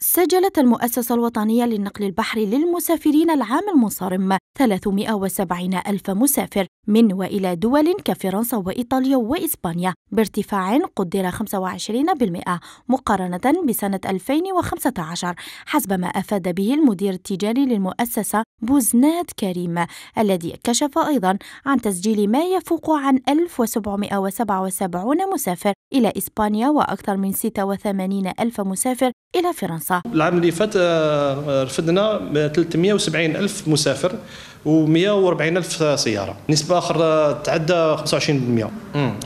سجلت المؤسسة الوطنية للنقل البحري للمسافرين العام المنصرم 370 ألف مسافر من وإلى دول كفرنسا وإيطاليا وإسبانيا بارتفاع قدر 25% مقارنة بسنة 2015 حسب ما أفاد به المدير التجاري للمؤسسة بوزنات كريم الذي كشف أيضا عن تسجيل ما يفوق عن 1777 مسافر إلى إسبانيا وأكثر من 86 ألف مسافر إلى فرنسا العام اللي فات آه، رفدنا 370 ألف مسافر و140000 سياره نسبه اخرى تعدى 25%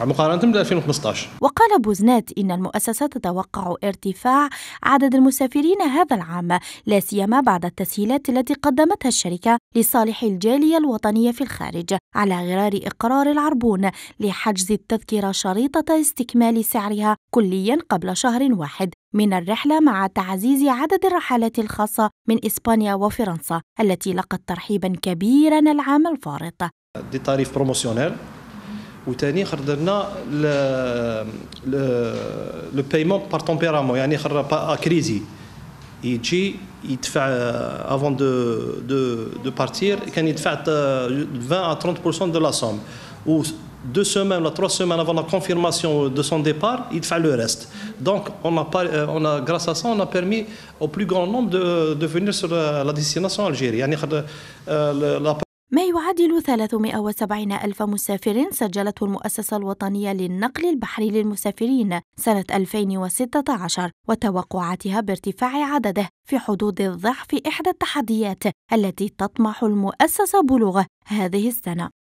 مقارنه ب 2015 وقال بوزنات ان المؤسسه تتوقع ارتفاع عدد المسافرين هذا العام لا سيما بعد التسهيلات التي قدمتها الشركه لصالح الجاليه الوطنيه في الخارج على غرار اقرار العربون لحجز التذكره شريطه استكمال سعرها كليا قبل شهر واحد من الرحلة مع تعزيز عدد الرحلات الخاصة من إسبانيا وفرنسا التي لقت ترحيبا كبيرا كبيرا العام الفارط دي طاريف بروموسيونيل وثاني خرجنا لو بايمون بار تومبيرامون يعني خر با كريزي يجي يدفع افون دو دو دو بارتير كان يدفع 20 ا 30% دو لا سوم ou deux semaines ou trois semaines avant la confirmation de son départ, il fait le reste. Donc, on a, on a, grâce à ça, on a permis au plus grand nombre de, de venir sur la destination algérienne. ما يعادل 370 ألف مسافر سجلته المؤسسة الوطنية للنقل البحري للمسافرين سنة 2016 وتوقعاتها بارتفاع عدده في حدود الضعف إحدى التحديات التي تطمح المؤسسة بلوغه هذه السنة